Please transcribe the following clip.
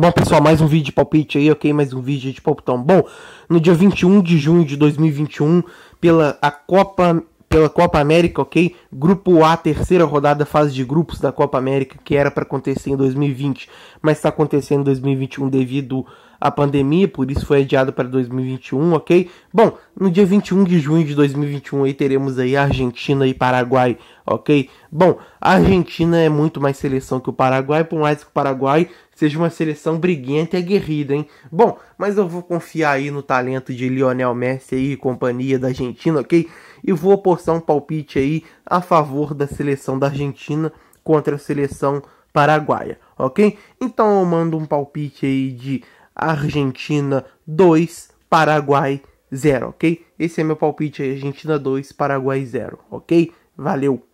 Bom, pessoal, mais um vídeo de palpite aí, ok? Mais um vídeo de palpitão. Bom, no dia 21 de junho de 2021, pela a Copa, pela Copa América, ok? Grupo A, terceira rodada, fase de grupos da Copa América, que era para acontecer em 2020, mas está acontecendo em 2021 devido a pandemia, por isso foi adiado para 2021, ok? Bom, no dia 21 de junho de 2021 aí teremos aí Argentina e Paraguai, ok? Bom, a Argentina é muito mais seleção que o Paraguai, por mais que o Paraguai seja uma seleção briguenta e aguerrida, hein? Bom, mas eu vou confiar aí no talento de Lionel Messi aí e companhia da Argentina, ok? E vou apostar um palpite aí a favor da seleção da Argentina contra a seleção paraguaia, ok? Então eu mando um palpite aí de Argentina 2, Paraguai 0, ok? Esse é meu palpite aí, Argentina 2, Paraguai 0, ok? Valeu!